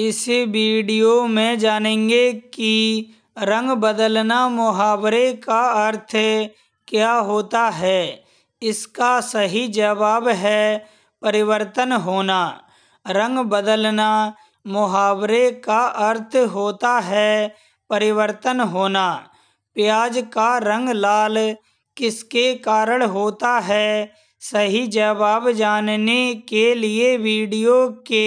इस वीडियो में जानेंगे कि रंग बदलना मुहावरे का अर्थ क्या होता है इसका सही जवाब है परिवर्तन होना रंग बदलना मुहावरे का अर्थ होता है परिवर्तन होना प्याज का रंग लाल किसके कारण होता है सही जवाब जानने के लिए वीडियो के